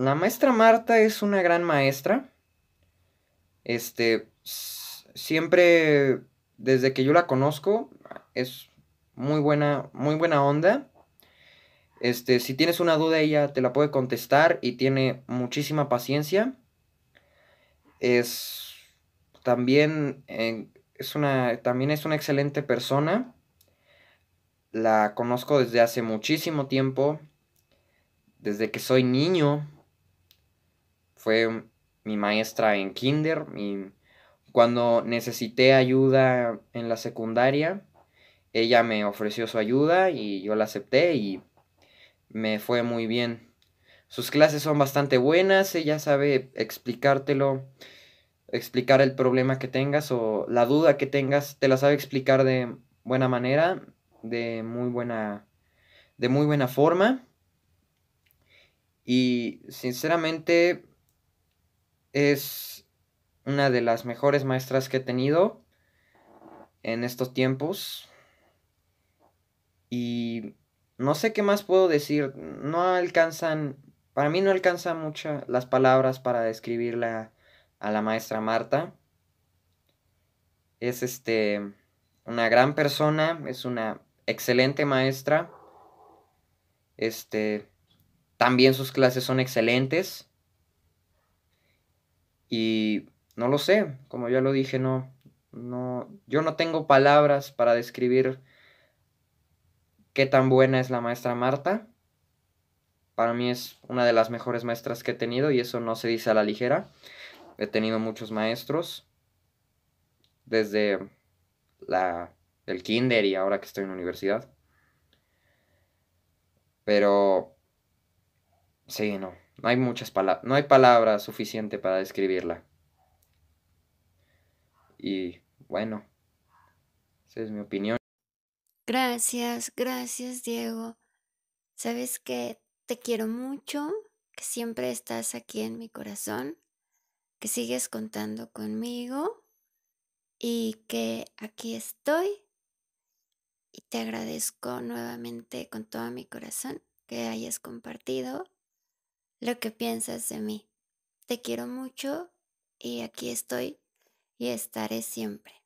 la maestra Marta es una gran maestra. Este, siempre, desde que yo la conozco, es muy buena, muy buena onda. Este, si tienes una duda, ella te la puede contestar y tiene muchísima paciencia. Es también, eh, es una, también es una excelente persona. La conozco desde hace muchísimo tiempo, desde que soy niño fue mi maestra en kinder, y cuando necesité ayuda en la secundaria, ella me ofreció su ayuda y yo la acepté y me fue muy bien. Sus clases son bastante buenas, ella sabe explicártelo, explicar el problema que tengas o la duda que tengas, te la sabe explicar de buena manera, de muy buena de muy buena forma. Y sinceramente es una de las mejores maestras que he tenido en estos tiempos. Y no sé qué más puedo decir. No alcanzan, para mí no alcanzan muchas las palabras para describirla a la maestra Marta. Es este una gran persona, es una excelente maestra. Este también sus clases son excelentes. Y no lo sé, como ya lo dije, no, no, yo no tengo palabras para describir qué tan buena es la maestra Marta. Para mí es una de las mejores maestras que he tenido y eso no se dice a la ligera. He tenido muchos maestros desde la, el kinder y ahora que estoy en la universidad. Pero sí, no. No hay muchas palabras, no hay palabra suficiente para describirla. Y bueno, esa es mi opinión. Gracias, gracias Diego. Sabes que te quiero mucho, que siempre estás aquí en mi corazón, que sigues contando conmigo y que aquí estoy. Y te agradezco nuevamente con todo mi corazón que hayas compartido lo que piensas de mí. Te quiero mucho y aquí estoy y estaré siempre.